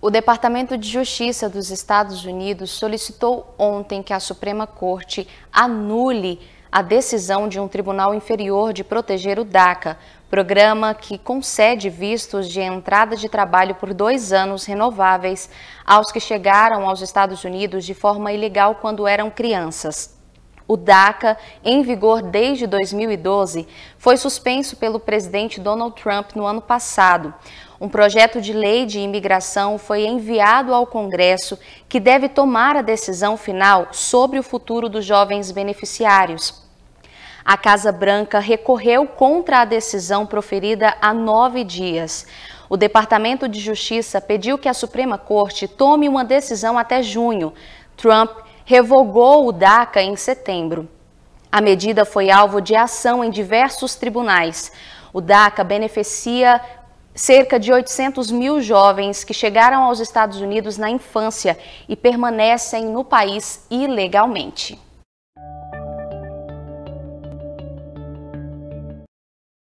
O Departamento de Justiça dos Estados Unidos solicitou ontem que a Suprema Corte anule a decisão de um tribunal inferior de proteger o DACA, programa que concede vistos de entrada de trabalho por dois anos renováveis aos que chegaram aos Estados Unidos de forma ilegal quando eram crianças o DACA, em vigor desde 2012, foi suspenso pelo presidente Donald Trump no ano passado. Um projeto de lei de imigração foi enviado ao Congresso, que deve tomar a decisão final sobre o futuro dos jovens beneficiários. A Casa Branca recorreu contra a decisão proferida há nove dias. O Departamento de Justiça pediu que a Suprema Corte tome uma decisão até junho. Trump revogou o DACA em setembro. A medida foi alvo de ação em diversos tribunais. O DACA beneficia cerca de 800 mil jovens que chegaram aos Estados Unidos na infância e permanecem no país ilegalmente.